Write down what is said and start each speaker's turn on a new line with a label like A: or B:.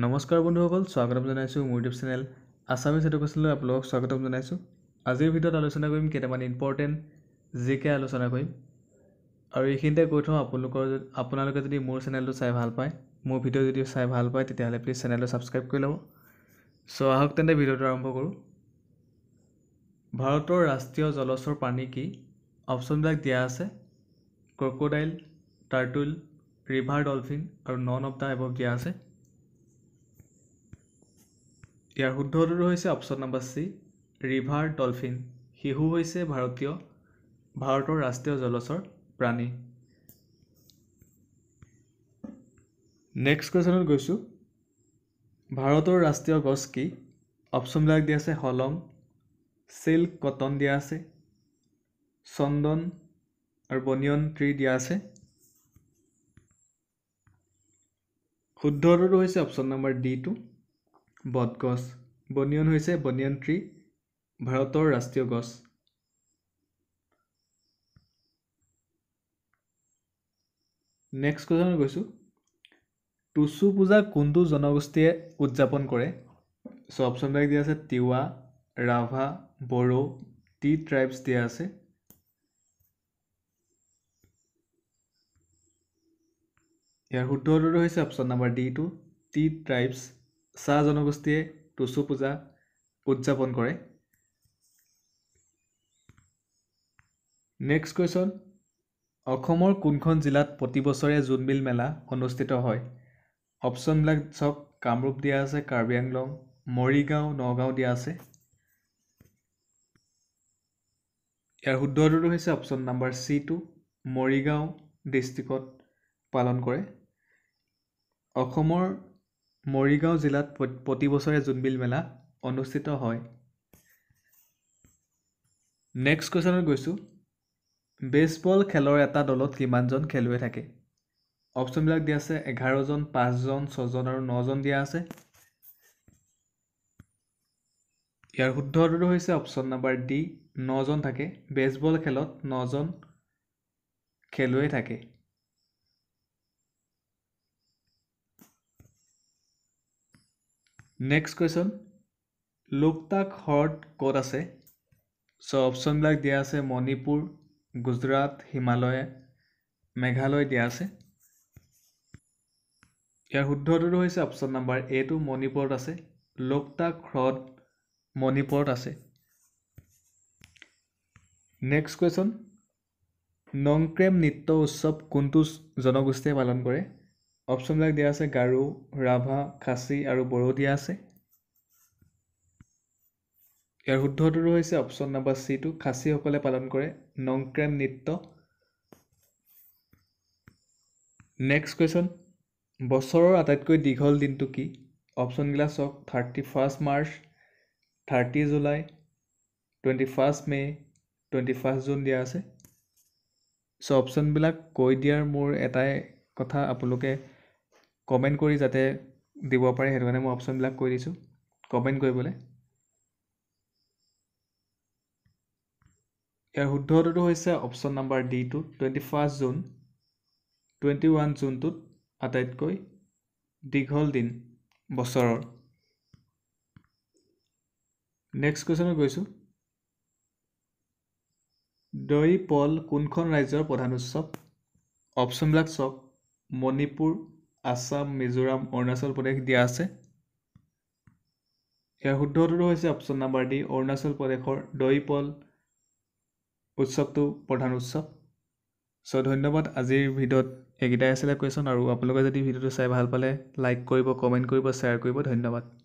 A: নমস্কাৰ বন্ধুসকল স্বাগতম জনাইছোঁ মোৰ ইউটিউব চেনেল আছামিজ এডুকেশ্যনলৈ আপোনালোকক স্বাগতম জনাইছোঁ আজিৰ ভিডিঅ'ত আলোচনা কৰিম কেইটামান ইম্পৰ্টেণ্ট জি কে আলোচনা কৰিম আৰু এইখিনিতে কৈ থওঁ আপোনালোকৰ আপোনালোকে যদি মোৰ চেনেলটো চাই ভাল পায় মোৰ ভিডিঅ' যদি চাই ভাল পায় তেতিয়াহ'লে প্লিজ চেনেলটো ছাবস্ক্ৰাইব কৰি ল'ব চ' আহক তেন্তে ভিডিঅ'টো আৰম্ভ কৰোঁ ভাৰতৰ ৰাষ্ট্ৰীয় জলচৰ পানী কি অপশ্যনবিলাক দিয়া আছে ক্ৰকডাইল টাৰ্টুল ৰিভাৰ ডলফিন আৰু নন অফ দ্য এব দিয়া আছে ইয়াৰ শুদ্ধ উত্তৰটো হৈছে option number C river dolphin শিহু হৈছে ভাৰতীয় ভাৰতৰ ৰাষ্ট্ৰীয় জলচৰ প্ৰাণী নেক্সট কুৱেশ্যনত গৈছোঁ ভাৰতৰ ৰাষ্ট্ৰীয় গছ কি অপশ্যনবিলাক দিয়া আছে হলং চিল্ক কটন দিয়া আছে চন্দন আৰু বনিয়ন ট্ৰি দিয়া আছে শুদ্ধটোতো হৈছে অপশ্যন নাম্বাৰ ডি টু বটগছ বনিয়ন হৈছে বনিয়ন ট্ৰী ভাৰতৰ ৰাষ্ট্ৰীয় গছ নেক্সট কুৱেশ্যনলৈ কৈছোঁ টুচু পূজা কোনটো জনগোষ্ঠীয়ে উদযাপন কৰে চ' অপশ্যনবিলাক দিয়া আছে তিৱা ৰাভা বড়ো টি ট্ৰাইবছ দিয়া আছে ইয়াৰ শুদ্ধ উত্তৰটো হৈছে অপশ্যন নাম্বাৰ ডি টু টি ট্ৰাইবছ চাহ জনগোষ্ঠীয়ে টুচু পূজা উদযাপন কৰে নেক্সট কুৱেশ্যন অসমৰ কোনখন জিলাত প্ৰতি বছৰে জোনবিল মেলা অনুষ্ঠিত হয় অপশ্যনবিলাক চাওক কামৰূপ দিয়া আছে কাৰ্বি আংলং মৰিগাঁও নগাঁও দিয়া আছে ইয়াৰ শুদ্ধটো হৈছে অপশ্যন নাম্বাৰ চি টু মৰিগাঁও ডিষ্ট্ৰিক্টত পালন কৰে অসমৰ মৰিগাঁও জিলাত প্ৰতি বছৰে জোনবিল মেলা অনুষ্ঠিত হয় নেক্সট কুৱেশ্যনত গৈছোঁ বেছবল খেলৰ এটা দলত কিমানজন খেলুৱৈ থাকে অপশ্যনবিলাক দিয়া আছে এঘাৰজন পাঁচজন ছজন আৰু নজন দিয়া আছে ইয়াৰ শুদ্ধ উত্তৰটো হৈছে অপশ্যন নাম্বাৰ ডি নজন থাকে বেছবল খেলত নজন খেলুৱৈ থাকে নেক্সট কুৱেশ্যন লোকতাক হ্ৰদ ক'ত আছে চ' অপশ্যনবিলাক দিয়া আছে মণিপুৰ গুজৰাট হিমালয় মেঘালয় দিয়া আছে ইয়াৰ শুদ্ধটোতো হৈছে অপশ্যন নাম্বাৰ এটো মণিপুৰত আছে লোকতাক হ্ৰদ মণিপুৰত আছে নেক্সট কুৱেশ্যন নংক্ৰেম নৃত্য উৎসৱ কোনটো জনগোষ্ঠীয়ে পালন কৰে অপশ্যনবিলাক দিয়া আছে গাৰু ৰাভা খাচী আৰু বড়ো দিয়া আছে ইয়াৰ শুদ্ধটোৰো হৈছে অপশ্যন চি চিটো খাচীসকলে পালন কৰে নংক্ৰেম নৃত্য নেক্সট কুৱেশ্যন বছৰৰ আটাইতকৈ দীঘল দিনটো কি অপশ্যনবিলাক চাওক thirty first March thirty July twenty first May' twenty first June দিয়া আছে চ' অপশ্যনবিলাক কৈ দিয়াৰ মোৰ এটাই কথা আপোনালোকে কমেণ্ট কৰি যাতে দিব পাৰে সেইটো কাৰণে মই অপশ্যনবিলাক কৈ দিছোঁ কমেণ্ট কৰিবলৈ ইয়াৰ শুদ্ধটোতো হৈছে অপশ্যন নাম্বাৰ ডি ডিটো twenty first June twenty one জুনটোত আটাইতকৈ দীঘল দিন বছৰৰ নেক্সট কুৱেশ্যনত গৈছোঁ দৈ পল কোনখন ৰাজ্যৰ প্ৰধান উৎসৱ অপশ্যনবিলাক চাওক মণিপুৰ আছাম মিজোৰাম অৰুণাচল প্ৰদেশ দিয়া আছে ইয়াৰ শুদ্ধ উত্তৰটো হৈছে অপশ্যন নাম্বাৰ ডি অৰুণাচল প্ৰদেশৰ দৈপল উৎসৱটো প্ৰধান উৎসৱ চ' ধন্যবাদ আজিৰ ভিডিঅ'ত এইকেইটাই আছিলে কুৱেশ্যন আৰু আপোনালোকে যদি ভিডিঅ'টো চাই ভাল পালে লাইক কৰিব কমেণ্ট কৰিব শ্বেয়াৰ কৰিব ধন্যবাদ